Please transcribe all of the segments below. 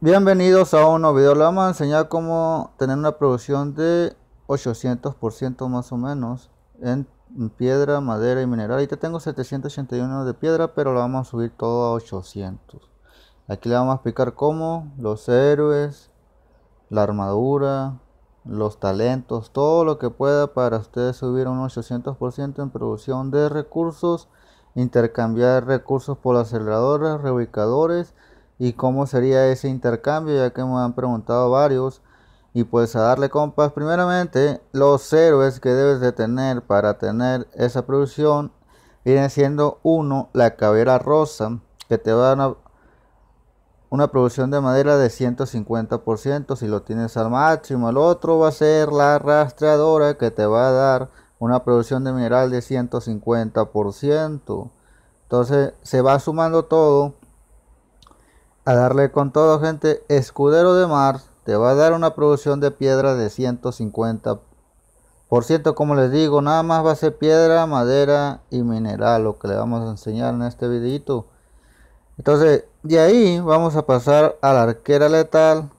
Bienvenidos a un nuevo video, le vamos a enseñar cómo tener una producción de 800% más o menos en piedra, madera y mineral. Ahorita tengo 781 de piedra, pero lo vamos a subir todo a 800. Aquí le vamos a explicar cómo, los héroes, la armadura, los talentos, todo lo que pueda para ustedes subir un 800% en producción de recursos, intercambiar recursos por aceleradores, reubicadores, y cómo sería ese intercambio, ya que me han preguntado varios. Y pues a darle compas, primeramente los héroes que debes de tener para tener esa producción viene siendo uno la cabera rosa, que te va a dar una, producción de madera de 150% si lo tienes al máximo. El otro va a ser la rastreadora que te va a dar una producción de mineral de 150%. Entonces se va sumando todo a darle con todo, gente. Escudero de mar te va a dar una producción de piedra de 150 por como les digo, nada más va a ser piedra, madera y mineral, lo que le vamos a enseñar en este videito. Entonces, de ahí vamos a pasar a la arquera letal,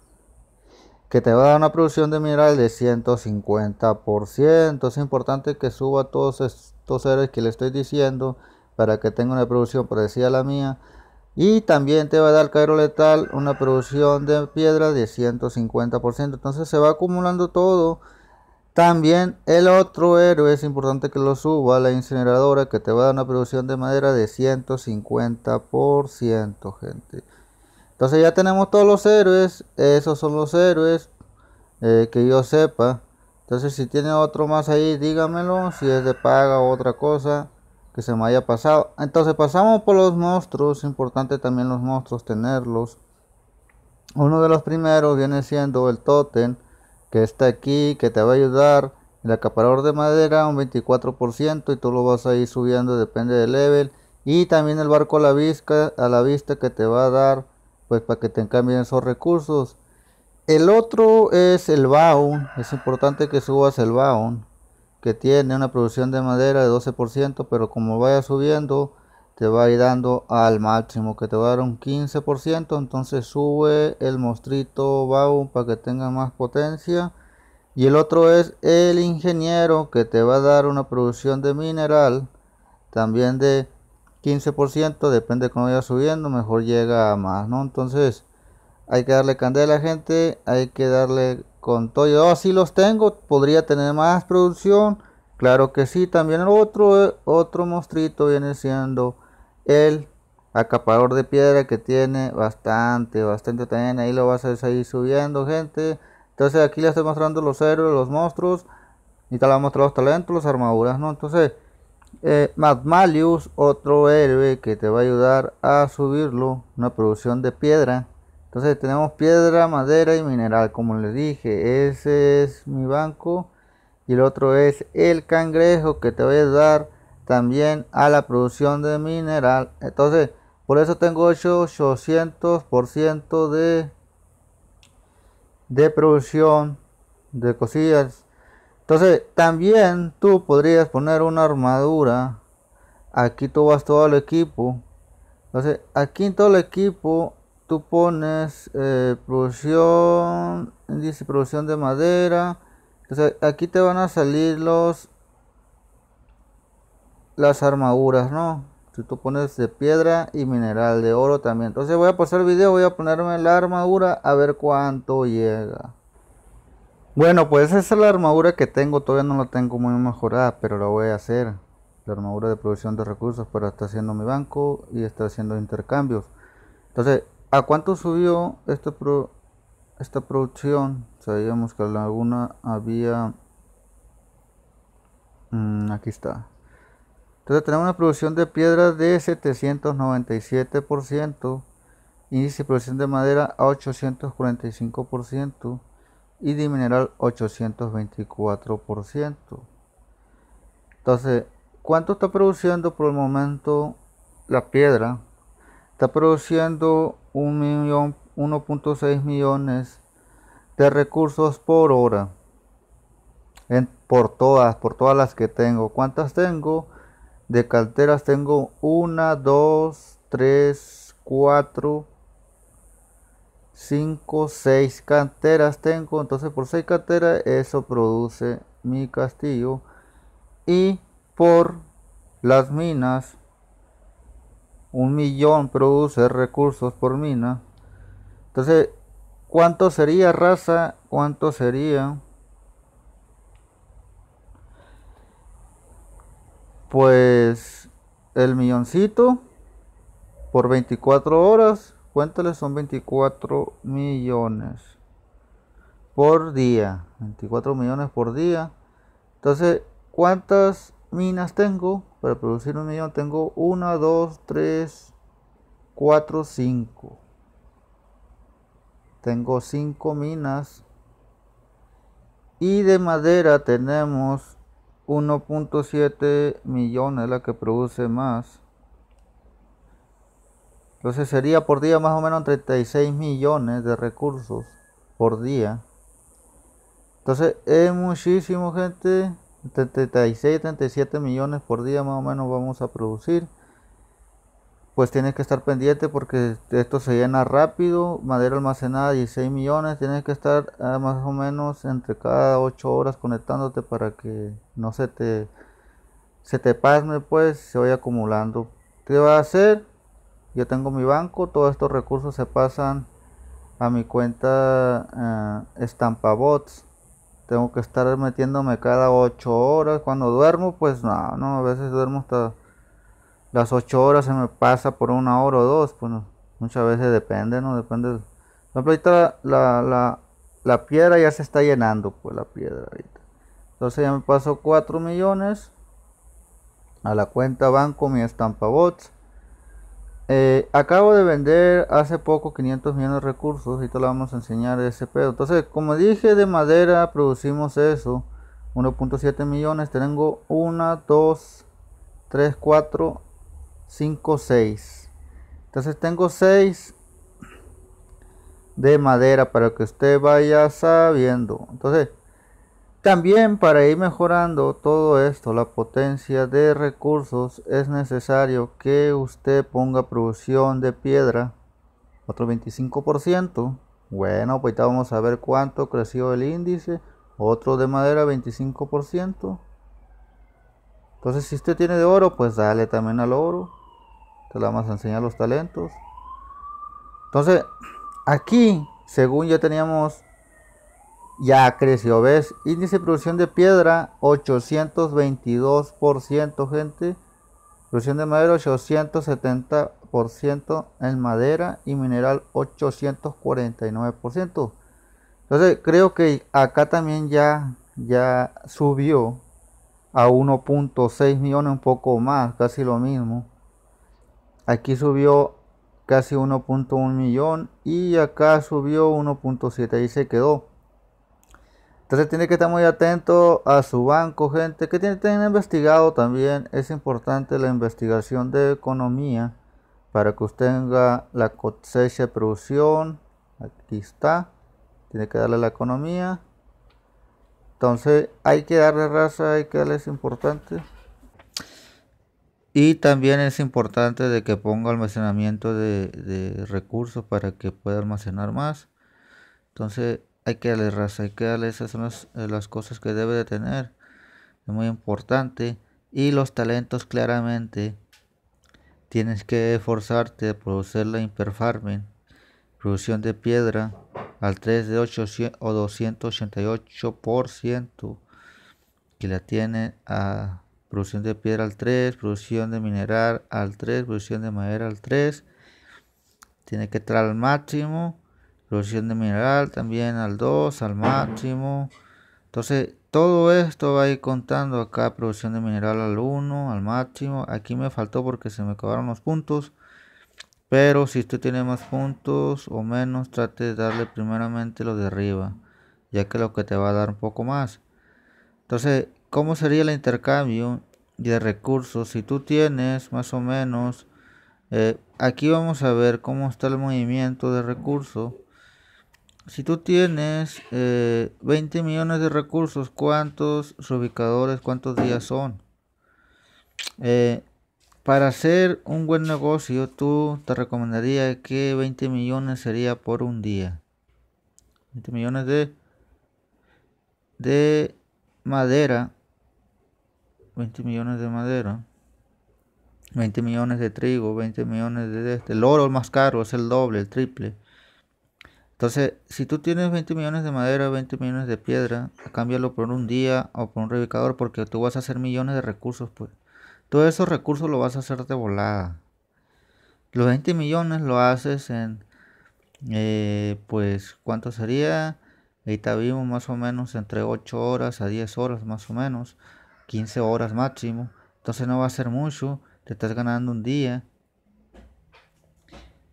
que te va a dar una producción de mineral de 150%. Es importante que suba todos estos seres que le estoy diciendo, para que tenga una producción parecida a la mía. Y también te va a dar Cairo Letal una producción de piedra de 150%. Entonces se va acumulando todo. También el otro héroe es importante que lo suba a la incineradora que te va a dar una producción de madera de 150%, gente. Entonces ya tenemos todos los héroes. Esos son los héroes eh, que yo sepa. Entonces si tiene otro más ahí, dígamelo. Si es de paga o otra cosa se me haya pasado. Entonces pasamos por los monstruos, importante también los monstruos tenerlos. Uno de los primeros viene siendo el totem que está aquí, que te va a ayudar. El acaparador de madera un 24% y tú lo vas a ir subiendo, depende del level. Y también el barco a la vista, a la vista que te va a dar, pues para que te encambien esos recursos. El otro es el baúl es importante que subas el baúl que tiene una producción de madera de 12%, pero como vaya subiendo, te va a ir dando al máximo, que te va a dar un 15%, entonces sube el mostrito BAU para que tenga más potencia. Y el otro es el ingeniero, que te va a dar una producción de mineral, también de 15%, depende de cómo vaya subiendo, mejor llega a más, ¿no? Entonces, hay que darle candela, gente, hay que darle con todo, yo así los tengo, podría tener más producción, claro que sí, también el otro, otro monstruito viene siendo el acaparador de piedra que tiene bastante, bastante también, ahí lo vas a seguir subiendo gente, entonces aquí le estoy mostrando los héroes, los monstruos, y te lo mostrar los talentos, las armaduras, ¿no? Entonces, eh, otro héroe que te va a ayudar a subirlo, una producción de piedra, entonces tenemos piedra, madera y mineral, como les dije. Ese es mi banco. Y el otro es el cangrejo que te voy a dar también a la producción de mineral. Entonces, por eso tengo 800% de, de producción de cosillas. Entonces, también tú podrías poner una armadura. Aquí tú vas todo el equipo. Entonces, aquí en todo el equipo tú pones eh, producción, dice producción de madera. entonces aquí te van a salir los las armaduras, ¿no? Si tú pones de piedra y mineral, de oro también. Entonces voy a pasar el video, voy a ponerme la armadura a ver cuánto llega. Bueno, pues esa es la armadura que tengo, todavía no la tengo muy mejorada, pero la voy a hacer. La armadura de producción de recursos, para estar haciendo mi banco y estar haciendo intercambios. Entonces, ¿A cuánto subió esta, esta producción? Sabíamos que laguna había... Mm, aquí está. Entonces tenemos una producción de piedra de 797%, índice de producción de madera a 845% y de mineral 824%. Entonces, ¿cuánto está produciendo por el momento la piedra? está produciendo 1.6 millones de recursos por hora. por todas, por todas las que tengo. ¿Cuántas tengo? De canteras? tengo 1, 2, 3, 4, 5, 6 canteras tengo. Entonces por seis canteras eso produce mi castillo. Y por las minas un millón produce recursos por mina. Entonces, ¿cuánto sería raza? ¿Cuánto sería? Pues el milloncito por 24 horas, cuéntale, son 24 millones por día. 24 millones por día. Entonces, ¿cuántas minas tengo? Para producir un millón tengo 1, 2, 3, 4, 5. Tengo 5 minas. Y de madera tenemos 1.7 millones, la que produce más. Entonces sería por día más o menos 36 millones de recursos por día. Entonces es muchísimo gente. 36, 37 millones por día más o menos vamos a producir. Pues tienes que estar pendiente porque esto se llena rápido. Madera almacenada 16 millones. Tienes que estar ah, más o menos entre cada 8 horas conectándote para que no se te, se te pasme, pues se vaya acumulando. ¿Qué va a hacer? Yo tengo mi banco, todos estos recursos se pasan a mi cuenta eh, ah, estampa bots tengo que estar metiéndome cada 8 horas. Cuando duermo, pues no, no, a veces duermo hasta las 8 horas, se me pasa por una hora o dos, pues muchas veces depende, ¿no? Depende. Por ejemplo, ahorita la, la, la, piedra ya se está llenando, pues la piedra ahorita. Entonces ya me pasó 4 millones a la cuenta banco mi estampa bots eh, acabo de vender hace poco 500 millones de recursos. y te lo vamos a enseñar ese pedo. Entonces, como dije, de madera producimos eso. 1.7 millones. Tengo 1, 2, 3, 4, 5, 6. Entonces tengo 6 de madera para que usted vaya sabiendo. Entonces, también para ir mejorando todo esto, la potencia de recursos, es necesario que usted ponga producción de piedra, otro 25%. Bueno, pues vamos a ver cuánto creció el índice, otro de madera 25%. Entonces si usted tiene de oro, pues dale también al oro. Te la vamos a enseñar los talentos. Entonces, aquí, según ya teníamos ya creció, ¿ves? Índice de producción de piedra 822%, gente. Producción de madera 870% en madera y mineral 849%. Entonces creo que acá también ya, ya subió a 1.6 millones, un poco más, casi lo mismo. Aquí subió casi 1.1 millón y acá subió 1.7 y se quedó. Entonces tiene que estar muy atento a su banco, gente. Que tiene, tener investigado también. Es importante la investigación de economía para que usted tenga la cosecha de producción. Aquí está. Tiene que darle la economía. Entonces hay que darle raza, hay que darle es importante. Y también es importante de que ponga almacenamiento de recursos para que pueda almacenar más. Entonces hay que darle raza, hay que darle esas son eh, las, cosas que debe de tener. Es muy importante. Y los talentos claramente tienes que esforzarte a producir la imperfarming, producción de piedra al 3 de 800 o 288%, que la tiene a producción de piedra al 3, producción de mineral al 3, producción de madera al 3. Tiene que estar al máximo producción de mineral también al 2, al máximo. Entonces, todo esto va a ir contando acá, producción de mineral al 1, al máximo. Aquí me faltó porque se me acabaron los puntos. Pero si usted tiene más puntos o menos, trate de darle primeramente lo de arriba, ya que lo que te va a dar un poco más. Entonces, ¿cómo sería el intercambio de recursos? Si tú tienes más o menos, eh, aquí vamos a ver cómo está el movimiento de recursos si tú tienes 20 eh, millones de recursos, ¿cuántos ubicadores cuántos días son? Eh, para hacer un buen negocio, tú te recomendaría que 20 millones sería por un día. 20 millones de, de madera. 20 millones de madera. 20 millones de trigo, 20 millones de este. El oro más caro es el doble, el triple. Entonces, si tú tienes 20 millones de madera, 20 millones de piedra, cámbialo por un día o por un revicador porque tú vas a hacer millones de recursos, pues. Todos esos recursos lo vas a hacer de volada. Los 20 millones lo haces en, eh, pues, ¿cuánto sería? te vimos más o menos entre 8 horas a 10 horas más o menos, 15 horas máximo. Entonces no va a ser mucho, te estás ganando un día.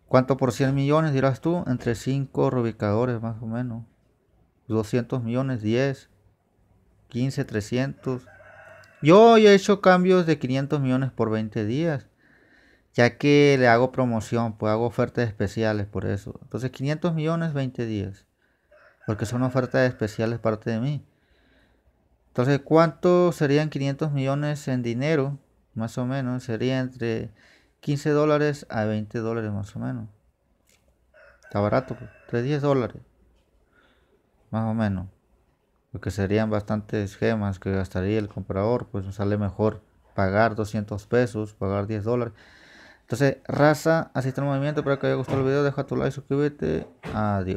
¿Cuánto por 100 millones dirás tú? Entre 5 reubicadores más o menos. 200 millones, 10, 15, 300. Yo he hecho cambios de 500 millones por 20 días. Ya que le hago promoción, pues hago ofertas especiales por eso. Entonces 500 millones, 20 días. Porque son ofertas especiales parte de mí. Entonces, ¿cuánto serían 500 millones en dinero? Más o menos, sería entre 15 dólares a 20 dólares más o menos. Está barato, pues. 10 dólares. Más o menos. Porque serían bastantes gemas que gastaría el comprador. Pues sale mejor pagar 200 pesos, pagar 10 dólares. Entonces, raza, así está el movimiento. Espero que haya gustado el video. Deja tu like, suscríbete. Adiós.